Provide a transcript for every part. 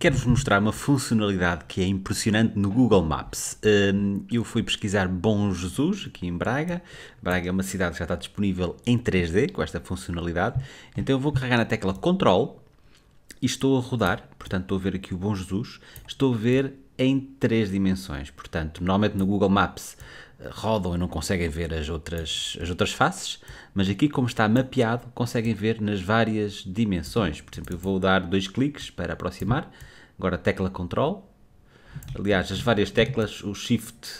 Quero-vos mostrar uma funcionalidade que é impressionante no Google Maps. Hum, eu fui pesquisar Bom Jesus, aqui em Braga. Braga é uma cidade que já está disponível em 3D, com esta funcionalidade. Então eu vou carregar na tecla CTRL e estou a rodar, portanto estou a ver aqui o Bom Jesus. Estou a ver em três dimensões. Portanto, normalmente no Google Maps eh, rodam e não conseguem ver as outras, as outras faces, mas aqui, como está mapeado, conseguem ver nas várias dimensões. Por exemplo, eu vou dar dois cliques para aproximar, agora tecla Control. Aliás, as várias teclas, o Shift,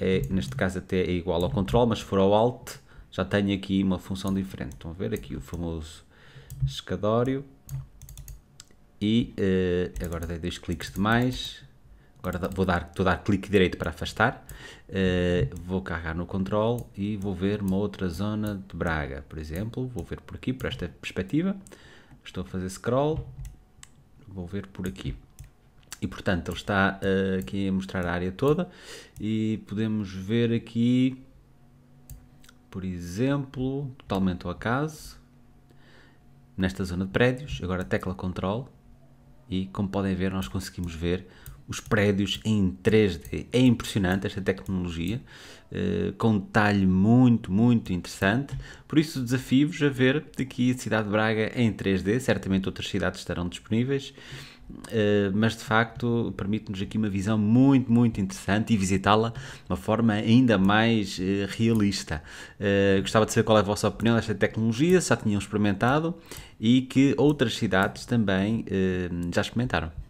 é, neste caso até é igual ao Control, mas se for ao Alt, já tenho aqui uma função diferente. Estão a ver aqui o famoso escadório. E uh, agora dei dois cliques de mais Agora vou dar, vou dar clique direito para afastar. Uh, vou carregar no control e vou ver uma outra zona de Braga, por exemplo. Vou ver por aqui, por esta perspectiva. Estou a fazer scroll. Vou ver por aqui. E portanto, ele está uh, aqui a mostrar a área toda e podemos ver aqui, por exemplo, totalmente ao acaso, nesta zona de prédios, agora tecla control e como podem ver nós conseguimos ver os prédios em 3D. É impressionante esta tecnologia, eh, com um detalhe muito, muito interessante. Por isso, desafio-vos a ver aqui a cidade de Braga em 3D. Certamente outras cidades estarão disponíveis. Eh, mas de facto permite-nos aqui uma visão muito, muito interessante e visitá-la de uma forma ainda mais eh, realista. gostava de saber qual é a vossa opinião desta tecnologia, se já tinham experimentado e que outras cidades também já experimentaram.